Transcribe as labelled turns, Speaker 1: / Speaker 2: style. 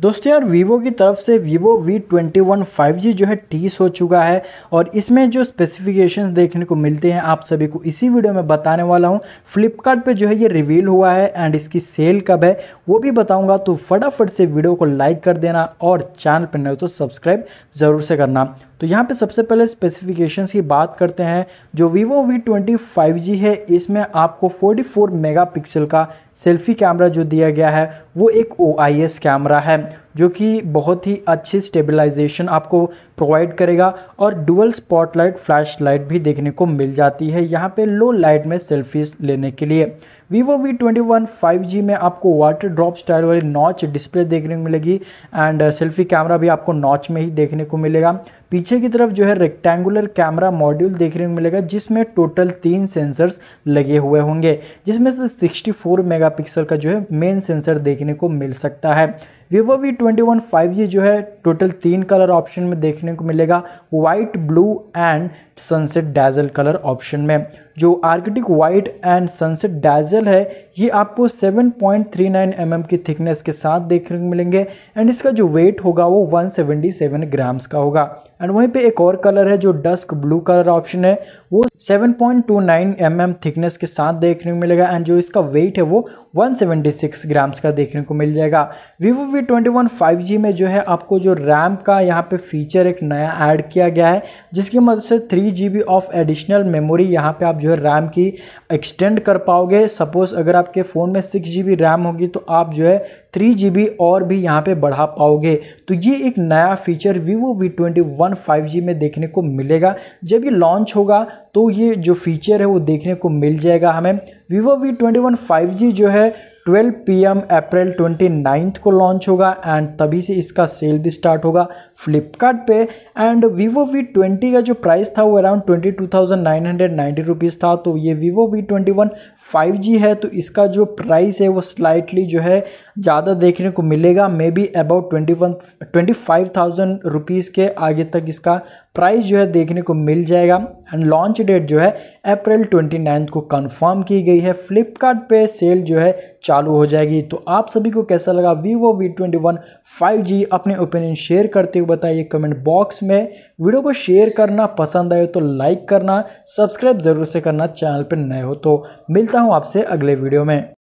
Speaker 1: दोस्तों यार वीवो की तरफ से Vivo V twenty one five G जो है टीस हो चुका है और इसमें जो स्पेसिफिकेशंस देखने को मिलते हैं आप सभी को इसी वीडियो में बताने वाला हूँ फ्लिपकार्ट पे जो है ये रिवील हुआ है एंड इसकी सेल कब है वो भी बताऊँगा तो फटाफट से वीडियो को लाइक कर देना और चैनल पर नहीं तो सब्सक्राइब ज़रूर से करना तो यहाँ पे सबसे पहले स्पेसिफिकेशंस की बात करते हैं जो vivo V twenty five G है इसमें आपको 44 मेगापिक्सल का सेल्फी कैमरा जो दिया गया है वो एक ओ आई एस कैमरा है जो कि बहुत ही अच्छी स्टेबलाइजेशन आपको प्रोवाइड करेगा और डुअल स्पॉटलाइट लाइट भी देखने को मिल जाती है यहाँ पे लो लाइट में सेल्फीज लेने के लिए Vivo V twenty one five G में आपको वाटर ड्रॉप स्टाइल वाली नॉच डिस्प्ले देखने को मिलेगी एंड सेल्फी कैमरा भी आपको नॉच में ही देखने को मिलेगा पीछे की तरफ जो है रेक्टेंगुलर कैमरा मॉड्यूल देखने को मिलेगा जिसमें टोटल तीन सेंसर्स लगे हुए होंगे जिसमें से 64 मेगापिक्सल का जो है मेन सेंसर देखने को मिल सकता है Vivo V twenty one five जो है टोटल तीन कलर ऑप्शन में देखने को मिलेगा white blue and sunset dazzle colour option में जो arctic white and sunset dazzle है ये आपको 7.39 पॉइंट mm की थिकनेस के साथ देखने को मिलेंगे एंड इसका जो वेट होगा वो 177 ग्राम्स का होगा एंड वहीं पे एक और कलर है जो डस्क ब्लू कलर ऑप्शन है वो 7.29 पॉइंट mm थिकनेस के साथ देखने को मिलेगा एंड जो इसका वेट है वो 176 ग्राम्स का देखने को मिल जाएगा वीवो वी ट्वेंटी में जो है आपको जो रैम का यहाँ पे फीचर एक नया ऐड किया गया है जिसकी मदद से three three G of additional memory यहाँ पे आप जो है रैम की एक्सटेंड कर पाओगे सपोज़ अगर आपके फ़ोन में सिक्स जी रैम होगी तो आप जो है थ्री जी और भी यहाँ पे बढ़ा पाओगे तो ये एक नया feature Vivo V twenty one five G में देखने को मिलेगा जब ये लॉन्च होगा तो ये जो फीचर है वो देखने को मिल जाएगा हमें Vivo V twenty one five G जो है 12 पीएम अप्रैल नाइन्थ को लॉन्च होगा एंड तभी से इसका सेल भी स्टार्ट होगा फ्लिपकार्ट पे एंड वीवो वी ट्वेंटी का जो प्राइस था वो around twenty two thousand nine hundred ninety rupees था तो ये Vivo V twenty one five G है तो इसका जो प्राइस है वो स्लाइटली जो है ज़्यादा देखने को मिलेगा maybe about twenty one twenty five thousand rupees के आगे तक इसका प्राइस जो है देखने को मिल जाएगा एंड लॉन्च डेट जो है अप्रैल नाइन्थ को कंफर्म की गई है फ्लिपकार्ट पे सेल जो है चालू हो जाएगी तो आप सभी को कैसा लगा Vivo V twenty one five G अपने ओपिनियन शेयर करते हुए बताइए कमेंट बॉक्स में वीडियो को शेयर करना पसंद आए तो लाइक करना सब्सक्राइब ज़रूर से करना चैनल पर नए हो तो मिलता हूँ आपसे अगले वीडियो में